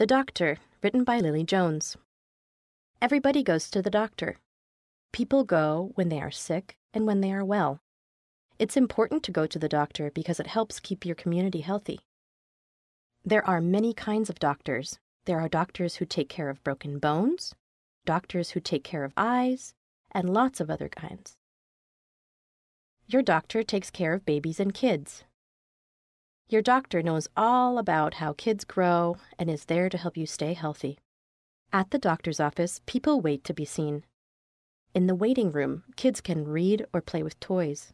The Doctor, written by Lily Jones. Everybody goes to the doctor. People go when they are sick and when they are well. It's important to go to the doctor because it helps keep your community healthy. There are many kinds of doctors. There are doctors who take care of broken bones, doctors who take care of eyes, and lots of other kinds. Your doctor takes care of babies and kids. Your doctor knows all about how kids grow and is there to help you stay healthy. At the doctor's office, people wait to be seen. In the waiting room, kids can read or play with toys.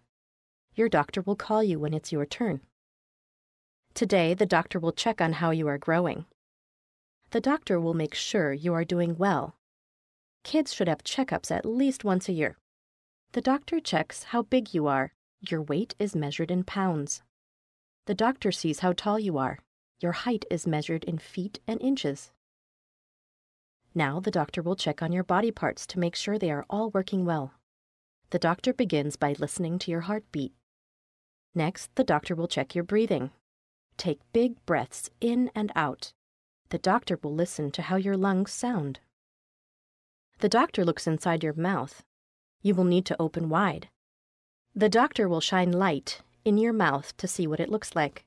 Your doctor will call you when it's your turn. Today, the doctor will check on how you are growing. The doctor will make sure you are doing well. Kids should have checkups at least once a year. The doctor checks how big you are. Your weight is measured in pounds. The doctor sees how tall you are. Your height is measured in feet and inches. Now the doctor will check on your body parts to make sure they are all working well. The doctor begins by listening to your heartbeat. Next, the doctor will check your breathing. Take big breaths in and out. The doctor will listen to how your lungs sound. The doctor looks inside your mouth. You will need to open wide. The doctor will shine light in your mouth to see what it looks like.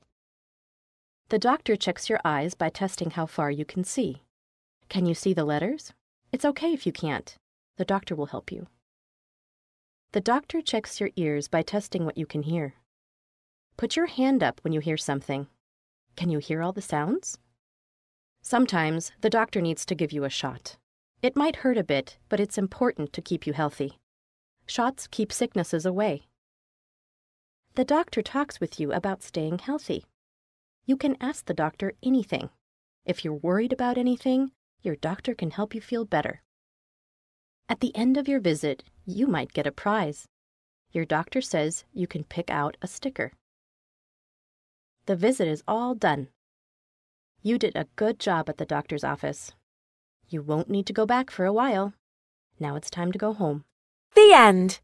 The doctor checks your eyes by testing how far you can see. Can you see the letters? It's okay if you can't. The doctor will help you. The doctor checks your ears by testing what you can hear. Put your hand up when you hear something. Can you hear all the sounds? Sometimes the doctor needs to give you a shot. It might hurt a bit, but it's important to keep you healthy. Shots keep sicknesses away. The doctor talks with you about staying healthy. You can ask the doctor anything. If you're worried about anything, your doctor can help you feel better. At the end of your visit, you might get a prize. Your doctor says you can pick out a sticker. The visit is all done. You did a good job at the doctor's office. You won't need to go back for a while. Now it's time to go home. The end.